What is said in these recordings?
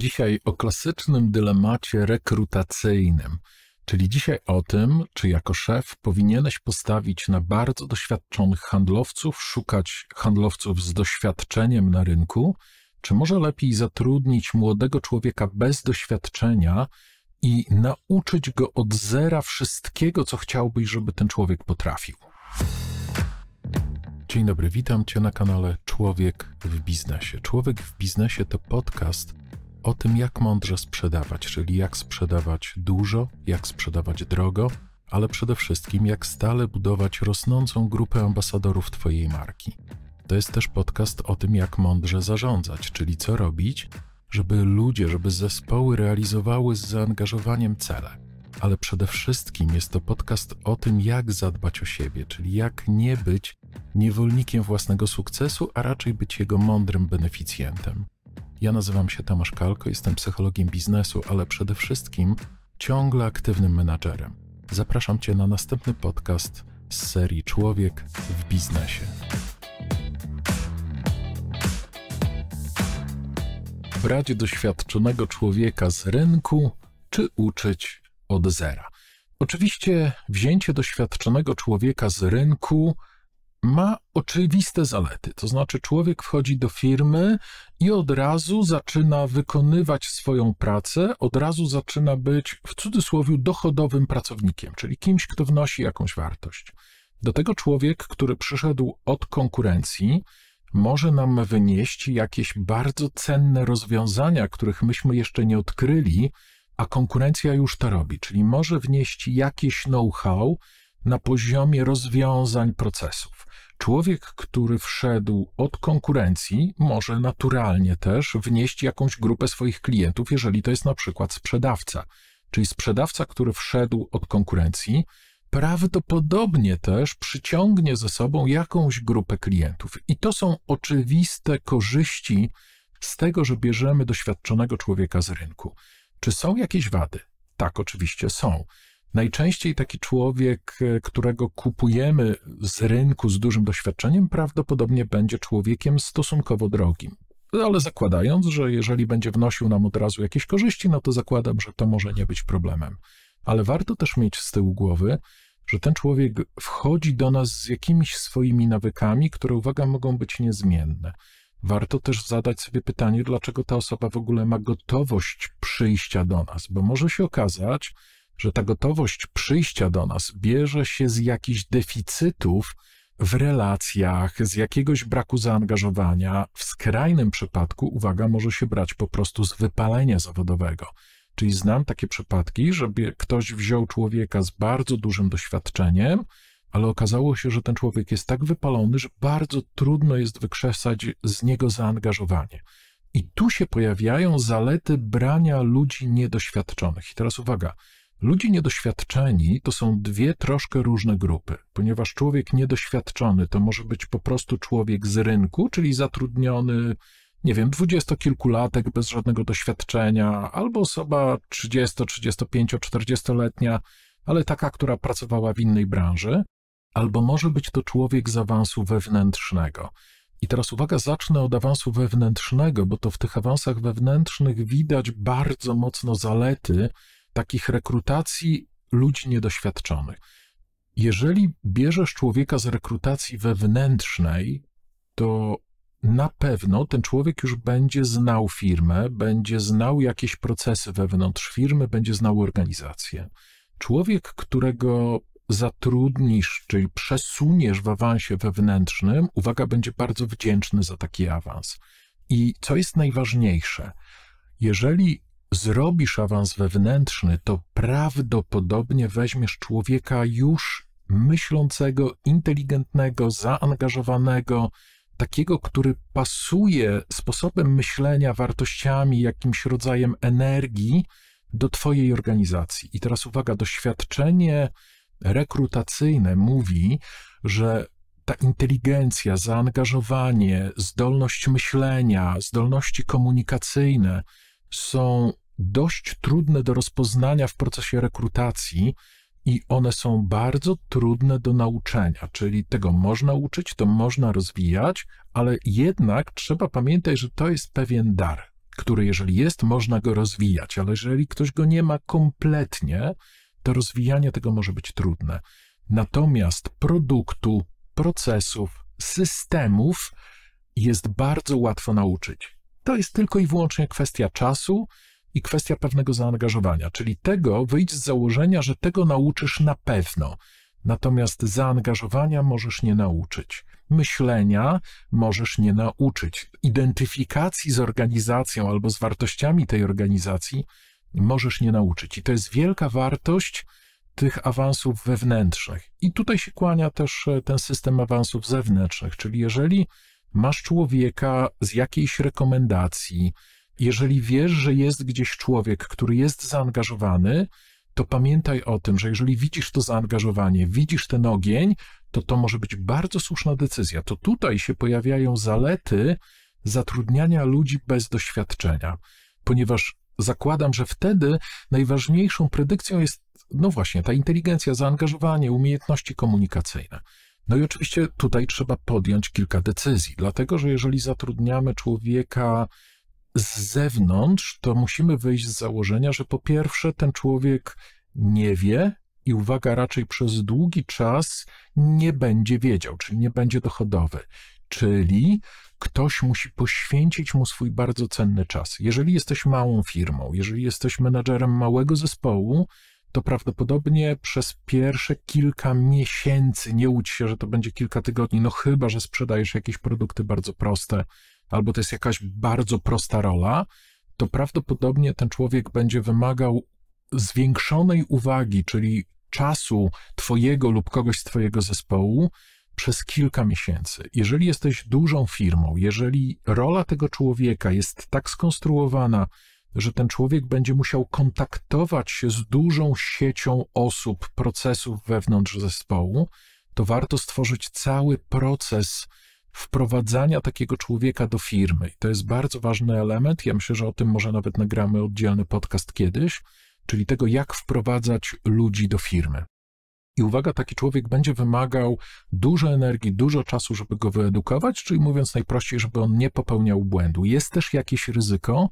Dzisiaj o klasycznym dylemacie rekrutacyjnym, czyli dzisiaj o tym, czy jako szef powinieneś postawić na bardzo doświadczonych handlowców, szukać handlowców z doświadczeniem na rynku, czy może lepiej zatrudnić młodego człowieka bez doświadczenia i nauczyć go od zera wszystkiego, co chciałbyś, żeby ten człowiek potrafił? Dzień dobry, witam Cię na kanale Człowiek w Biznesie. Człowiek w Biznesie to podcast o tym, jak mądrze sprzedawać, czyli jak sprzedawać dużo, jak sprzedawać drogo, ale przede wszystkim jak stale budować rosnącą grupę ambasadorów Twojej marki. To jest też podcast o tym, jak mądrze zarządzać, czyli co robić, żeby ludzie, żeby zespoły realizowały z zaangażowaniem cele. Ale przede wszystkim jest to podcast o tym, jak zadbać o siebie, czyli jak nie być niewolnikiem własnego sukcesu, a raczej być jego mądrym beneficjentem. Ja nazywam się Tomasz Kalko, jestem psychologiem biznesu, ale przede wszystkim ciągle aktywnym menadżerem. Zapraszam Cię na następny podcast z serii Człowiek w biznesie. Brać doświadczonego człowieka z rynku, czy uczyć od zera? Oczywiście wzięcie doświadczonego człowieka z rynku ma oczywiste zalety. To znaczy, człowiek wchodzi do firmy i od razu zaczyna wykonywać swoją pracę, od razu zaczyna być w cudzysłowie dochodowym pracownikiem, czyli kimś, kto wnosi jakąś wartość. Do tego człowiek, który przyszedł od konkurencji, może nam wynieść jakieś bardzo cenne rozwiązania, których myśmy jeszcze nie odkryli, a konkurencja już to robi, czyli może wnieść jakieś know-how, na poziomie rozwiązań procesów. Człowiek, który wszedł od konkurencji, może naturalnie też wnieść jakąś grupę swoich klientów, jeżeli to jest na przykład sprzedawca. Czyli sprzedawca, który wszedł od konkurencji, prawdopodobnie też przyciągnie ze sobą jakąś grupę klientów. I to są oczywiste korzyści z tego, że bierzemy doświadczonego człowieka z rynku. Czy są jakieś wady? Tak, oczywiście są. Najczęściej taki człowiek, e, którego kupujemy z rynku z dużym doświadczeniem, prawdopodobnie będzie człowiekiem stosunkowo drogim. Ale zakładając, że jeżeli będzie wnosił nam od razu jakieś korzyści, no to zakładam, że to może nie być problemem. Ale warto też mieć z tyłu głowy, że ten człowiek wchodzi do nas z jakimiś swoimi nawykami, które uwaga mogą być niezmienne. Warto też zadać sobie pytanie, dlaczego ta osoba w ogóle ma gotowość przyjścia do nas, bo może się okazać, że ta gotowość przyjścia do nas bierze się z jakichś deficytów w relacjach, z jakiegoś braku zaangażowania. W skrajnym przypadku, uwaga, może się brać po prostu z wypalenia zawodowego. Czyli znam takie przypadki, żeby ktoś wziął człowieka z bardzo dużym doświadczeniem, ale okazało się, że ten człowiek jest tak wypalony, że bardzo trudno jest wykrzesać z niego zaangażowanie. I tu się pojawiają zalety brania ludzi niedoświadczonych. I teraz uwaga, Ludzie niedoświadczeni to są dwie troszkę różne grupy, ponieważ człowiek niedoświadczony to może być po prostu człowiek z rynku, czyli zatrudniony, nie wiem, dwudziestokilkulatek bez żadnego doświadczenia, albo osoba 30, 35, 40-letnia, ale taka, która pracowała w innej branży, albo może być to człowiek z awansu wewnętrznego. I teraz uwaga, zacznę od awansu wewnętrznego, bo to w tych awansach wewnętrznych widać bardzo mocno zalety, takich rekrutacji ludzi niedoświadczonych. Jeżeli bierzesz człowieka z rekrutacji wewnętrznej, to na pewno ten człowiek już będzie znał firmę, będzie znał jakieś procesy wewnątrz firmy, będzie znał organizację. Człowiek, którego zatrudnisz, czyli przesuniesz w awansie wewnętrznym, uwaga, będzie bardzo wdzięczny za taki awans. I co jest najważniejsze, jeżeli zrobisz awans wewnętrzny, to prawdopodobnie weźmiesz człowieka już myślącego, inteligentnego, zaangażowanego, takiego, który pasuje sposobem myślenia, wartościami, jakimś rodzajem energii do Twojej organizacji. I teraz uwaga, doświadczenie rekrutacyjne mówi, że ta inteligencja, zaangażowanie, zdolność myślenia, zdolności komunikacyjne, są dość trudne do rozpoznania w procesie rekrutacji i one są bardzo trudne do nauczenia, czyli tego można uczyć, to można rozwijać, ale jednak trzeba pamiętać, że to jest pewien dar, który jeżeli jest, można go rozwijać, ale jeżeli ktoś go nie ma kompletnie, to rozwijanie tego może być trudne. Natomiast produktu, procesów, systemów jest bardzo łatwo nauczyć. To jest tylko i wyłącznie kwestia czasu i kwestia pewnego zaangażowania, czyli tego wyjdź z założenia, że tego nauczysz na pewno. Natomiast zaangażowania możesz nie nauczyć, myślenia możesz nie nauczyć, identyfikacji z organizacją albo z wartościami tej organizacji możesz nie nauczyć. I to jest wielka wartość tych awansów wewnętrznych. I tutaj się kłania też e, ten system awansów zewnętrznych, czyli jeżeli masz człowieka z jakiejś rekomendacji, jeżeli wiesz, że jest gdzieś człowiek, który jest zaangażowany, to pamiętaj o tym, że jeżeli widzisz to zaangażowanie, widzisz ten ogień, to to może być bardzo słuszna decyzja. To tutaj się pojawiają zalety zatrudniania ludzi bez doświadczenia, ponieważ zakładam, że wtedy najważniejszą predykcją jest, no właśnie, ta inteligencja, zaangażowanie, umiejętności komunikacyjne. No i oczywiście tutaj trzeba podjąć kilka decyzji, dlatego że jeżeli zatrudniamy człowieka z zewnątrz, to musimy wyjść z założenia, że po pierwsze ten człowiek nie wie i uwaga, raczej przez długi czas nie będzie wiedział, czyli nie będzie dochodowy. Czyli ktoś musi poświęcić mu swój bardzo cenny czas. Jeżeli jesteś małą firmą, jeżeli jesteś menadżerem małego zespołu, to prawdopodobnie przez pierwsze kilka miesięcy, nie łudź się, że to będzie kilka tygodni, no chyba, że sprzedajesz jakieś produkty bardzo proste, albo to jest jakaś bardzo prosta rola, to prawdopodobnie ten człowiek będzie wymagał zwiększonej uwagi, czyli czasu Twojego lub kogoś z Twojego zespołu przez kilka miesięcy. Jeżeli jesteś dużą firmą, jeżeli rola tego człowieka jest tak skonstruowana, że ten człowiek będzie musiał kontaktować się z dużą siecią osób, procesów wewnątrz zespołu, to warto stworzyć cały proces wprowadzania takiego człowieka do firmy. I to jest bardzo ważny element. Ja myślę, że o tym może nawet nagramy oddzielny podcast kiedyś, czyli tego, jak wprowadzać ludzi do firmy. I uwaga, taki człowiek będzie wymagał dużo energii, dużo czasu, żeby go wyedukować, czyli mówiąc najprościej, żeby on nie popełniał błędu. Jest też jakieś ryzyko,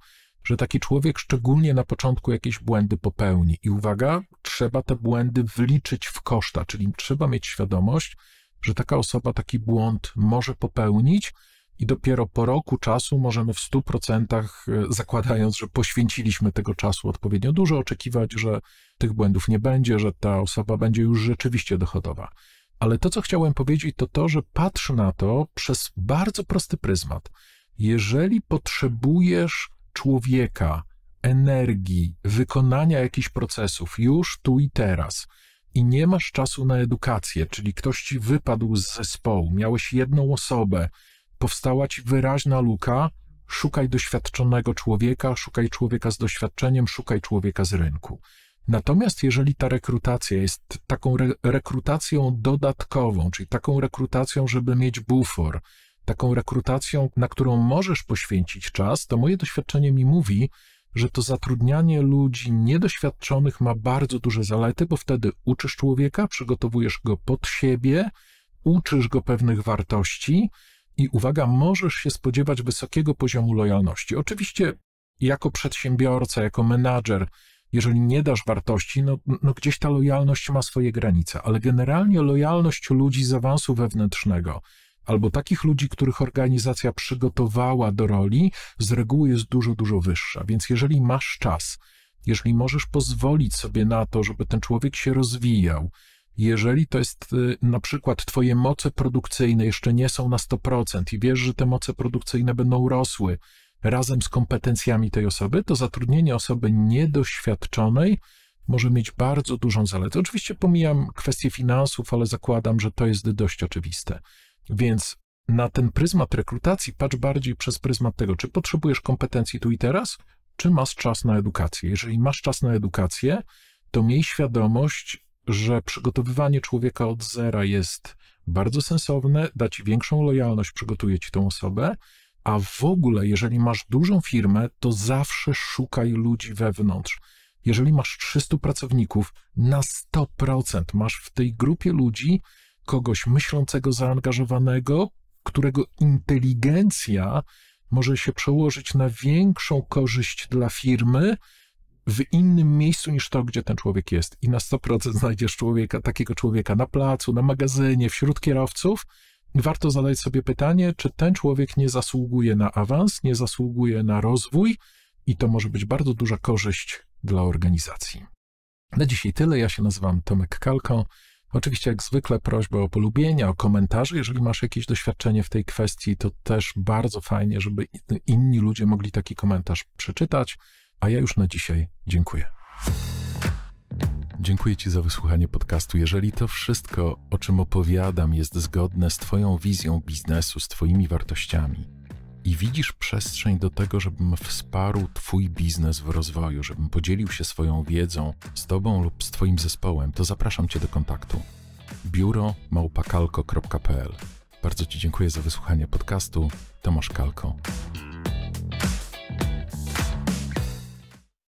że taki człowiek szczególnie na początku jakieś błędy popełni. I uwaga, trzeba te błędy wliczyć w koszta, czyli trzeba mieć świadomość, że taka osoba taki błąd może popełnić i dopiero po roku czasu możemy w 100%, e, zakładając, że poświęciliśmy tego czasu odpowiednio dużo, oczekiwać, że tych błędów nie będzie, że ta osoba będzie już rzeczywiście dochodowa. Ale to, co chciałem powiedzieć, to to, że patrz na to przez bardzo prosty pryzmat. Jeżeli potrzebujesz człowieka, energii, wykonania jakichś procesów już tu i teraz i nie masz czasu na edukację, czyli ktoś ci wypadł z zespołu, miałeś jedną osobę, powstała ci wyraźna luka, szukaj doświadczonego człowieka, szukaj człowieka z doświadczeniem, szukaj człowieka z rynku. Natomiast jeżeli ta rekrutacja jest taką re rekrutacją dodatkową, czyli taką rekrutacją, żeby mieć bufor, taką rekrutacją, na którą możesz poświęcić czas, to moje doświadczenie mi mówi, że to zatrudnianie ludzi niedoświadczonych ma bardzo duże zalety, bo wtedy uczysz człowieka, przygotowujesz go pod siebie, uczysz go pewnych wartości i uwaga, możesz się spodziewać wysokiego poziomu lojalności. Oczywiście, jako przedsiębiorca, jako menadżer, jeżeli nie dasz wartości, no, no gdzieś ta lojalność ma swoje granice, ale generalnie lojalność ludzi z awansu wewnętrznego albo takich ludzi, których organizacja przygotowała do roli, z reguły jest dużo, dużo wyższa. Więc jeżeli masz czas, jeżeli możesz pozwolić sobie na to, żeby ten człowiek się rozwijał, jeżeli to jest y, na przykład Twoje moce produkcyjne jeszcze nie są na 100% i wiesz, że te moce produkcyjne będą rosły razem z kompetencjami tej osoby, to zatrudnienie osoby niedoświadczonej może mieć bardzo dużą zaletę. Oczywiście pomijam kwestię finansów, ale zakładam, że to jest dość oczywiste. Więc na ten pryzmat rekrutacji patrz bardziej przez pryzmat tego, czy potrzebujesz kompetencji tu i teraz, czy masz czas na edukację. Jeżeli masz czas na edukację, to miej świadomość, że przygotowywanie człowieka od zera jest bardzo sensowne, da ci większą lojalność, przygotuje ci tą osobę, a w ogóle, jeżeli masz dużą firmę, to zawsze szukaj ludzi wewnątrz. Jeżeli masz 300 pracowników, na 100% masz w tej grupie ludzi, kogoś myślącego, zaangażowanego, którego inteligencja może się przełożyć na większą korzyść dla firmy w innym miejscu niż to, gdzie ten człowiek jest. I na 100% znajdziesz człowieka, takiego człowieka na placu, na magazynie, wśród kierowców. Warto zadać sobie pytanie, czy ten człowiek nie zasługuje na awans, nie zasługuje na rozwój, i to może być bardzo duża korzyść dla organizacji. Na dzisiaj tyle. Ja się nazywam Tomek Kalko. Oczywiście, jak zwykle, prośbę o polubienia, o komentarze. Jeżeli masz jakieś doświadczenie w tej kwestii, to też bardzo fajnie, żeby inni ludzie mogli taki komentarz przeczytać. A ja już na dzisiaj dziękuję. Dziękuję Ci za wysłuchanie podcastu. Jeżeli to wszystko, o czym opowiadam, jest zgodne z Twoją wizją biznesu, z Twoimi wartościami, i widzisz przestrzeń do tego, żebym wsparł Twój biznes w rozwoju, żebym podzielił się swoją wiedzą z Tobą lub z Twoim zespołem, to zapraszam Cię do kontaktu. Biuro małpakalko.pl Bardzo Ci dziękuję za wysłuchanie podcastu. Tomasz Kalko.